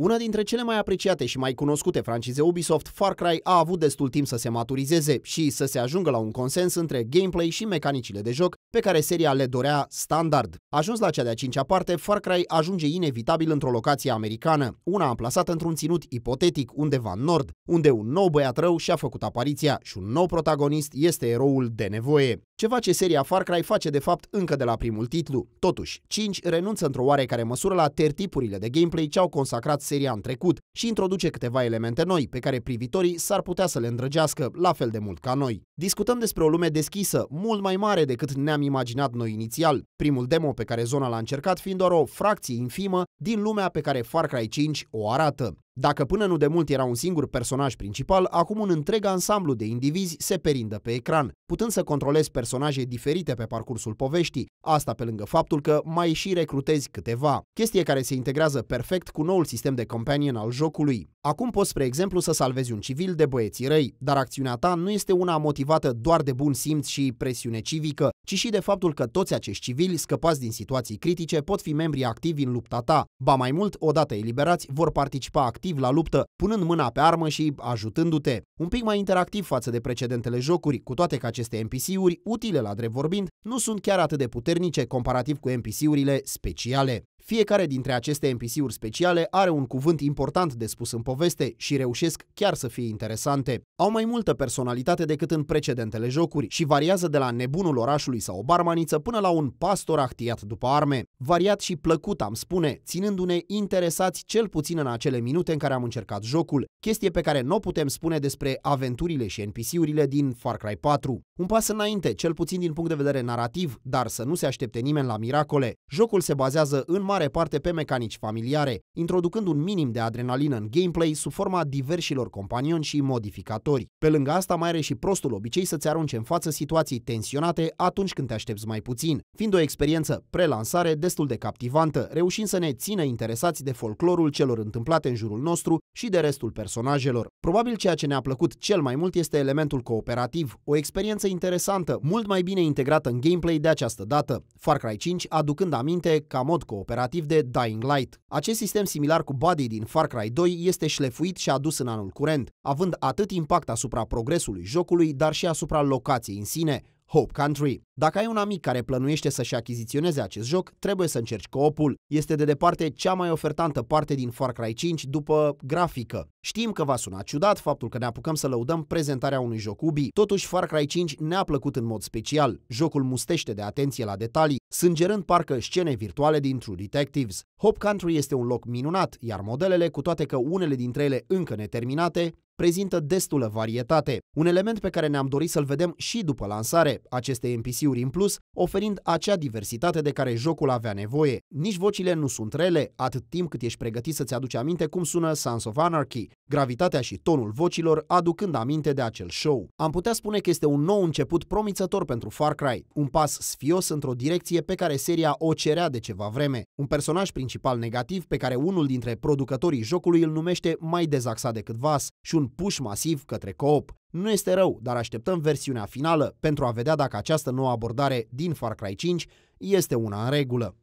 Una dintre cele mai apreciate și mai cunoscute francize Ubisoft, Far Cry a avut destul timp să se maturizeze și să se ajungă la un consens între gameplay și mecanicile de joc pe care seria le dorea standard. Ajuns la cea de-a cincea parte, Far Cry ajunge inevitabil într-o locație americană, una amplasată într-un ținut ipotetic undeva în nord, unde un nou băiat rău și-a făcut apariția și un nou protagonist este eroul de nevoie. Ceva ce seria Far Cry face de fapt încă de la primul titlu. Totuși, 5 renunță într-o oarecare măsură la tertipurile de gameplay ce au consacrat seria în trecut și introduce câteva elemente noi pe care privitorii s-ar putea să le îndrăgească la fel de mult ca noi. Discutăm despre o lume deschisă, mult mai mare decât ne-am imaginat noi inițial, primul demo pe care zona l-a încercat fiind doar o fracție infimă din lumea pe care Far Cry 5 o arată. Dacă până nu de mult era un singur personaj principal, acum un întreg ansamblu de indivizi se perindă pe ecran, putând să controlezi personaje diferite pe parcursul poveștii, asta pe lângă faptul că mai și recrutezi câteva, chestie care se integrează perfect cu noul sistem de companion al jocului. Acum poți, spre exemplu, să salvezi un civil de băieții răi, dar acțiunea ta nu este una motivată doar de bun simț și presiune civică, ci și de faptul că toți acești civili scăpați din situații critice pot fi membri activi în lupta ta. Ba mai mult, odată eliberați, vor participa activ activ la luptă, punând mâna pe armă și ajutându-te. Un pic mai interactiv față de precedentele jocuri, cu toate că aceste NPC-uri, utile la drept vorbind, nu sunt chiar atât de puternice comparativ cu NPC-urile speciale. Fiecare dintre aceste NPC-uri speciale are un cuvânt important de spus în poveste și reușesc chiar să fie interesante. Au mai multă personalitate decât în precedentele jocuri și variază de la nebunul orașului sau o barmaniță până la un pastor ahtiat după arme. Variat și plăcut, am spune, ținându-ne interesați cel puțin în acele minute în care am încercat jocul, chestie pe care nu o putem spune despre aventurile și NPC-urile din Far Cry 4. Un pas înainte, cel puțin din punct de vedere narrativ, dar să nu se aștepte nimeni la miracole. Jocul se bazează în mare parte pe mecanici familiare, introducând un minim de adrenalină în gameplay sub forma diversilor companioni și modificatori. Pe lângă asta mai are și prostul obicei să-ți arunce în față situații tensionate atunci când te aștepți mai puțin, fiind o experiență prelansare destul de captivantă, reușind să ne țină interesați de folclorul celor întâmplate în jurul nostru și de restul personajelor. Probabil ceea ce ne-a plăcut cel mai mult este elementul cooperativ, o experiență interesantă, mult mai bine integrată în gameplay de această dată, Far Cry 5 aducând aminte ca mod cooperativ de Dying Light. Acest sistem similar cu Buddy din Far Cry 2 este șlefuit și adus în anul curent, având atât impact asupra progresului jocului, dar și asupra locației în sine, Hope Country. Dacă ai un amic care plănuiește să-și achiziționeze acest joc, trebuie să încerci co-opul. Este de departe cea mai ofertantă parte din Far Cry 5 după grafică. Știm că va suna ciudat faptul că ne apucăm să lăudăm prezentarea unui joc Ubi, totuși Far Cry 5 ne-a plăcut în mod special. Jocul mustește de atenție la detalii, sângerând parcă scene virtuale din True Detectives. Hope Country este un loc minunat, iar modelele, cu toate că unele dintre ele încă neterminate, prezintă destulă varietate, un element pe care ne-am dorit să-l vedem și după lansare, aceste NPC-uri în plus, oferind acea diversitate de care jocul avea nevoie. Nici vocile nu sunt rele, atât timp cât ești pregătit să-ți aduci aminte cum sună Sons of Anarchy, gravitatea și tonul vocilor aducând aminte de acel show. Am putea spune că este un nou început promițător pentru Far Cry, un pas sfios într-o direcție pe care seria o cerea de ceva vreme, un personaj principal negativ pe care unul dintre producătorii jocului îl numește mai dezaxat decât Vas și un push masiv către coop. Nu este rău, dar așteptăm versiunea finală pentru a vedea dacă această nouă abordare din Far Cry 5 este una în regulă.